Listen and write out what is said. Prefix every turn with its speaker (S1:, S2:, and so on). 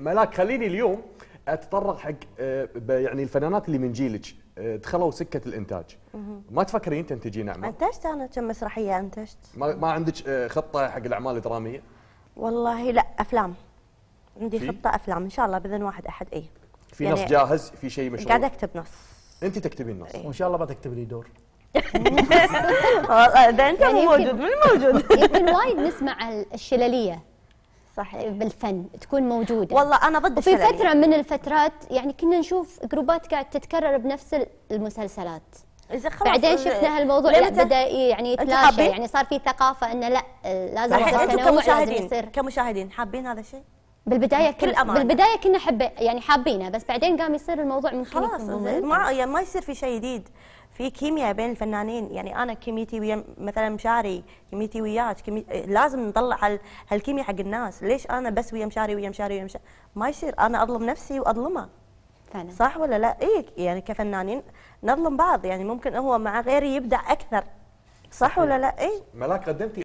S1: ملاك خليني اليوم اتطرق حق آه، يعني الفنانات اللي من جيلك آه، دخلوا سكه الانتاج ما تفكرين تنتجين اعمال
S2: انتجت انا كم مسرحيه انتجت
S1: ما, عندك آه، خطه حق الاعمال الدراميه
S2: والله لا افلام عندي خطه افلام ان شاء الله باذن واحد احد اي في يعني نص
S1: جاهز في شيء مشروع قاعده اكتب نص انت تكتبين نص إيه. وان شاء الله ما تكتب لي دور
S2: والله اذا انت يعني مو موجود من موجود
S3: يمكن وايد نسمع الشلليه صح بالفن تكون موجوده والله انا ضد وفي فتره من الفترات يعني كنا نشوف جروبات قاعد تتكرر بنفس المسلسلات
S2: اذا خلاص بعدين شفنا هالموضوع لا بدا يعني يتلاشى يعني
S3: صار في ثقافه
S2: انه لا آه، لازم مسلسل كمشاهدين كمشاهدين حابين هذا الشيء
S3: بالبدايه كل أمان. بالبدايه كنا حب يعني حابينه بس بعدين قام يصير الموضوع من خلاص ما
S2: يعني ما يصير في شيء جديد في كيمياء بين الفنانين يعني انا كيميتي ويا مثلا مشاري كيميتي وياك كيمي... لازم نطلع هال... هالكيمياء حق الناس ليش انا بس ويا مشاري ويا مشاري ويا مشاري ما يصير انا اظلم نفسي واظلمه فعلا صح ولا لا اي يعني كفنانين نظلم بعض يعني ممكن هو مع غيري يبدع اكثر صح ولا لا اي
S3: ملاك قدمتي